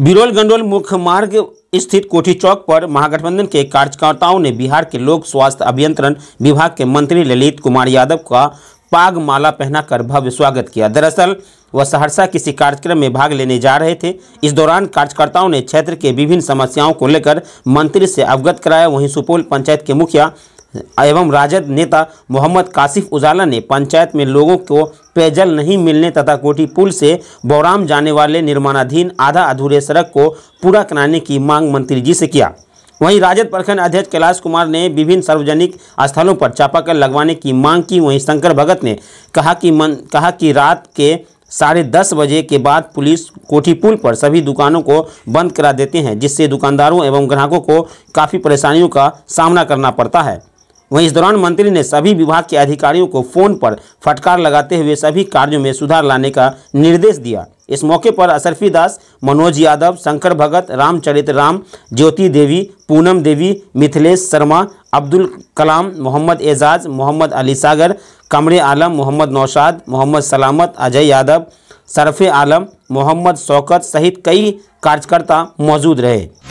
बिरोल गंडोल मुख्य मार्ग स्थित कोठी चौक पर महागठबंधन के कार्यकर्ताओं ने बिहार के लोक स्वास्थ्य अभियंत्रण विभाग के मंत्री ललित कुमार यादव का पाग माला पहनाकर भव्य स्वागत किया दरअसल वह सहरसा किसी कार्यक्रम में भाग लेने जा रहे थे इस दौरान कार्यकर्ताओं ने क्षेत्र के विभिन्न समस्याओं को लेकर मंत्री से अवगत कराया वहीं सुपौल पंचायत के मुखिया एवं राजद नेता मोहम्मद कासिफ उजाला ने पंचायत में लोगों को पेयजल नहीं मिलने तथा कोठी पुल से बौराम जाने वाले निर्माणाधीन आधा अधूरे सड़क को पूरा कराने की मांग मंत्री जी से किया वहीं राजद प्रखंड अध्यक्ष कैलाश कुमार ने विभिन्न सार्वजनिक स्थलों पर चापाकल लगवाने की मांग की वहीं शंकर भगत ने कहा कि मन कहा कि रात के साढ़े दस बजे के बाद पुलिस कोठी पुल पर सभी दुकानों को बंद करा देते हैं जिससे दुकानदारों एवं ग्राहकों को काफ़ी परेशानियों का सामना करना पड़ता है वहीं इस दौरान मंत्री ने सभी विभाग के अधिकारियों को फोन पर फटकार लगाते हुए सभी कार्यों में सुधार लाने का निर्देश दिया इस मौके पर अशरफी दास मनोज यादव शंकर भगत रामचरित राम ज्योति देवी पूनम देवी मिथिलेश शर्मा अब्दुल कलाम मोहम्मद एजाज मोहम्मद अली सागर कमरे आलम मोहम्मद नौशाद मोहम्मद सलामत अजय यादव शरफ़ आलम मोहम्मद शौकत सहित कई कार्यकर्ता मौजूद रहे